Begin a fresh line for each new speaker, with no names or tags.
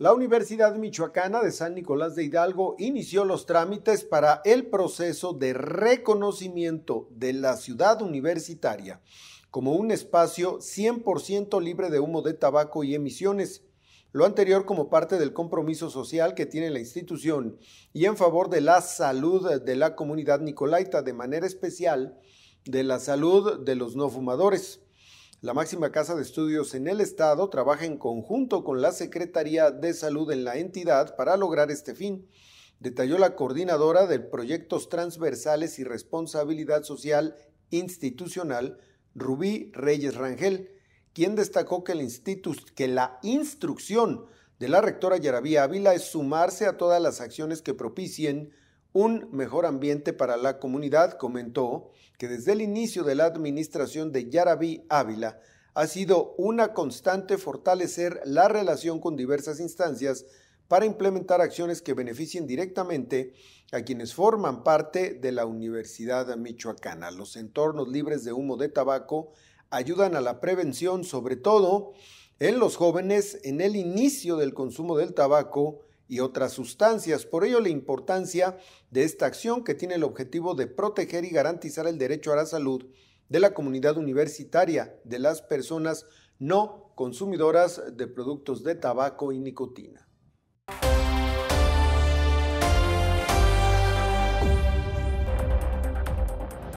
la Universidad Michoacana de San Nicolás de Hidalgo inició los trámites para el proceso de reconocimiento de la ciudad universitaria como un espacio 100% libre de humo de tabaco y emisiones. Lo anterior como parte del compromiso social que tiene la institución y en favor de la salud de la comunidad nicolaita, de manera especial de la salud de los no fumadores. La máxima casa de estudios en el Estado trabaja en conjunto con la Secretaría de Salud en la entidad para lograr este fin, detalló la coordinadora de proyectos transversales y responsabilidad social institucional, Rubí Reyes Rangel, quien destacó que, la instrucción de la rectora Yarabí Ávila es sumarse a todas las acciones que propicien un mejor ambiente para la comunidad, comentó que desde el inicio de la administración de Yarabí Ávila ha sido una constante fortalecer la relación con diversas instancias para implementar acciones que beneficien directamente a quienes forman parte de la Universidad Michoacana. Los entornos libres de humo de tabaco ayudan a la prevención, sobre todo en los jóvenes, en el inicio del consumo del tabaco, y otras sustancias. Por ello, la importancia de esta acción que tiene el objetivo de proteger y garantizar el derecho a la salud de la comunidad universitaria, de las personas no consumidoras de productos de tabaco y nicotina.